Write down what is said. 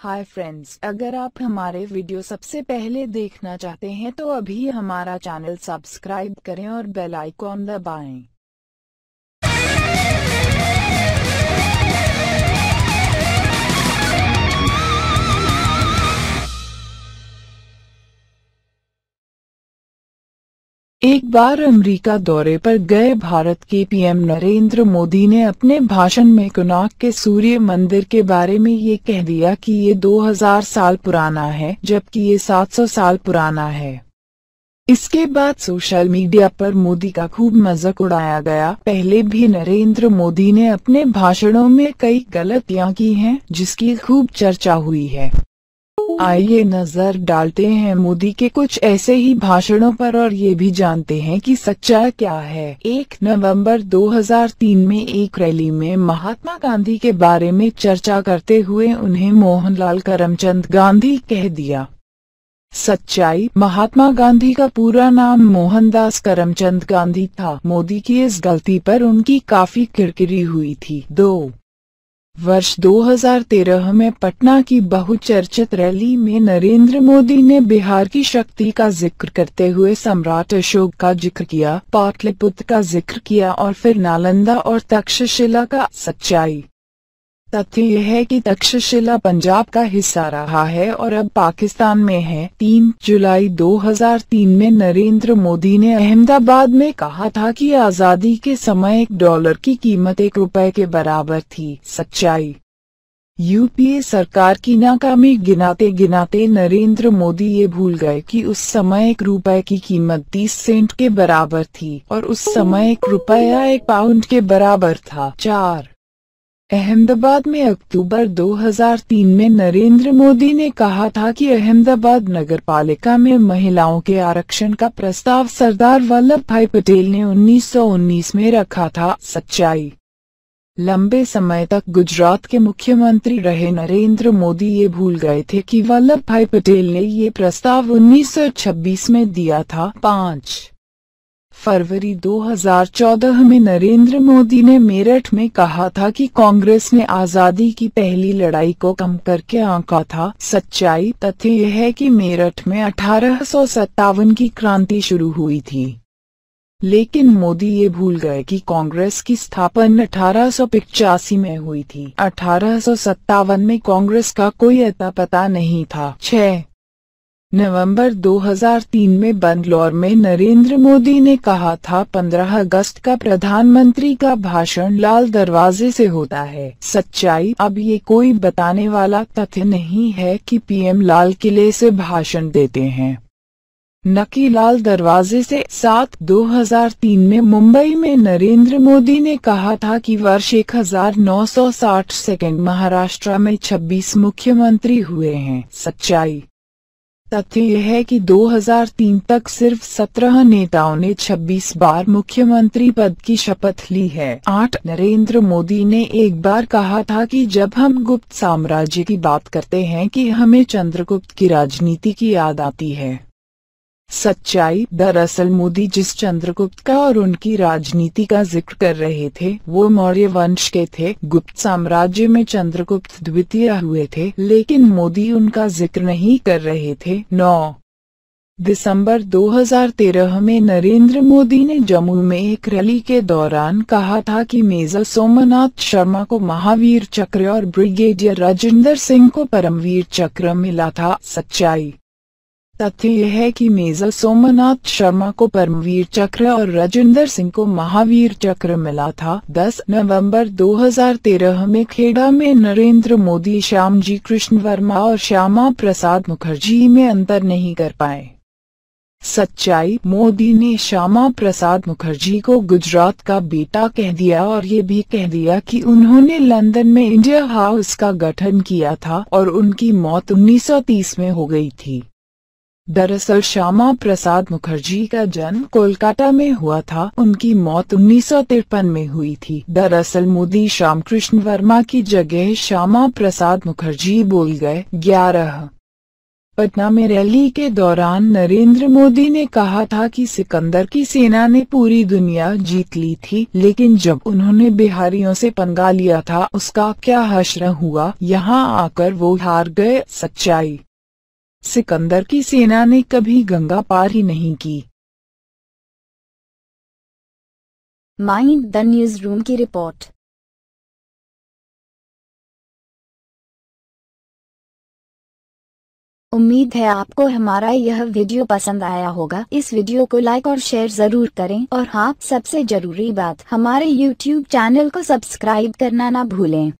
Hi friends अगर आप हमारे वीडियो सबसे पहले देखना चाहते हैं तो अभी हमारा चैनल सब्सक्राइब करें और बेल आइकॉन दबाएं। एक बार अमेरिका दौरे पर गए भारत के पीएम नरेंद्र मोदी ने अपने भाषण में कुनाक के सूर्य मंदिर के बारे में ये कह दिया कि ये 2000 साल पुराना है जबकि ये 700 साल पुराना है इसके बाद सोशल मीडिया पर मोदी का खूब मजाक उड़ाया गया पहले भी नरेंद्र मोदी ने अपने भाषणों में कई गलतियां की हैं जिसकी खूब चर्चा हुई है आइए नजर डालते हैं मोदी के कुछ ऐसे ही भाषणों पर और ये भी जानते हैं कि सच्चा क्या है एक नवंबर 2003 में एक रैली में महात्मा गांधी के बारे में चर्चा करते हुए उन्हें मोहनलाल करमचंद गांधी कह दिया सच्चाई महात्मा गांधी का पूरा नाम मोहनदास करमचंद गांधी था मोदी की इस गलती पर उनकी काफी किरकिरी हुई थी दो वर्ष 2013 में पटना की बहुचर्चित रैली में नरेंद्र मोदी ने बिहार की शक्ति का जिक्र करते हुए सम्राट अशोक का जिक्र किया पाटलिपुत्र का जिक्र किया और फिर नालंदा और तक्षशिला का सच्चाई तथ्य यह है कि तक्षशिला पंजाब का हिस्सा रहा है और अब पाकिस्तान में है 3 जुलाई 2003 में नरेंद्र मोदी ने अहमदाबाद में कहा था कि आजादी के समय एक डॉलर की कीमत एक रुपए के बराबर थी सच्चाई यूपीए सरकार की नाकामी गिनाते गिनाते नरेंद्र मोदी ये भूल गए कि उस समय एक रुपए की कीमत 30 सेंट के बराबर थी और उस समय एक रुपया एक पाउंड के बराबर था चार अहमदाबाद में अक्टूबर 2003 में नरेंद्र मोदी ने कहा था कि अहमदाबाद नगरपालिका में महिलाओं के आरक्षण का प्रस्ताव सरदार वल्लभ भाई पटेल ने 1919 में रखा था सच्चाई लंबे समय तक गुजरात के मुख्यमंत्री रहे नरेंद्र मोदी ये भूल गए थे कि वल्लभ भाई पटेल ने ये प्रस्ताव 1926 में दिया था पाँच फरवरी 2014 में नरेंद्र मोदी ने मेरठ में कहा था कि कांग्रेस ने आजादी की पहली लड़ाई को कम करके आंका था सच्चाई तथ्य यह है कि मेरठ में अठारह की क्रांति शुरू हुई थी लेकिन मोदी ये भूल गए कि कांग्रेस की स्थापना अठारह में हुई थी अठारह में कांग्रेस का कोई अता पता नहीं था छह नवंबर 2003 में बंगलौर में नरेंद्र मोदी ने कहा था 15 अगस्त का प्रधानमंत्री का भाषण लाल दरवाजे से होता है सच्चाई अब ये कोई बताने वाला तथ्य नहीं है कि पीएम लाल किले से भाषण देते हैं नकी लाल दरवाजे से सात 2003 में मुंबई में नरेंद्र मोदी ने कहा था कि वर्ष 1960 सेकंड महाराष्ट्र में 26 मुख्यमंत्री हुए हैं सच्चाई तथ्य यह है कि 2003 तक सिर्फ 17 नेताओं ने 26 बार मुख्यमंत्री पद की शपथ ली है आठ नरेंद्र मोदी ने एक बार कहा था कि जब हम गुप्त साम्राज्य की बात करते हैं कि हमें चंद्रगुप्त की राजनीति की याद आती है सच्चाई दरअसल मोदी जिस चंद्रगुप्त का और उनकी राजनीति का जिक्र कर रहे थे वो मौर्य वंश के थे गुप्त साम्राज्य में चंद्रगुप्त द्वितीय हुए थे लेकिन मोदी उनका जिक्र नहीं कर रहे थे नौ दिसंबर 2013 में नरेंद्र मोदी ने जम्मू में एक रैली के दौरान कहा था कि मेजर सोमनाथ शर्मा को महावीर चक्र और ब्रिगेडियर राजेंद्र सिंह को परमवीर चक्र मिला था सच्चाई तथ्य यह है कि मेजर सोमनाथ शर्मा को परमवीर चक्र और राजेंद्र सिंह को महावीर चक्र मिला था 10 नवंबर 2013 में खेड़ा में नरेंद्र मोदी श्याम जी कृष्ण वर्मा और श्यामा प्रसाद मुखर्जी में अंतर नहीं कर पाए सच्चाई मोदी ने श्यामा प्रसाद मुखर्जी को गुजरात का बेटा कह दिया और ये भी कह दिया कि उन्होंने लंदन में इंडिया हाउस का गठन किया था और उनकी मौत 1930 में हो गई थी दरअसल श्यामा प्रसाद मुखर्जी का जन्म कोलकाता में हुआ था उनकी मौत उन्नीस में हुई थी दरअसल मोदी श्याम कृष्ण वर्मा की जगह श्यामा प्रसाद मुखर्जी बोल गए ग्यारह पटना में रैली के दौरान नरेंद्र मोदी ने कहा था कि सिकंदर की सेना ने पूरी दुनिया जीत ली थी लेकिन जब उन्होंने बिहारियों से पंगा लिया था उसका क्या हश्र हुआ यहाँ आकर वो हार गए सच्चाई सिकंदर की सेना ने कभी गंगा पार ही नहीं की माइंड द न्यूज रूम की रिपोर्ट उम्मीद है आपको हमारा यह वीडियो पसंद आया होगा इस वीडियो को लाइक और शेयर जरूर करें और हाँ सबसे जरूरी बात हमारे यूट्यूब चैनल को सब्सक्राइब करना ना भूलें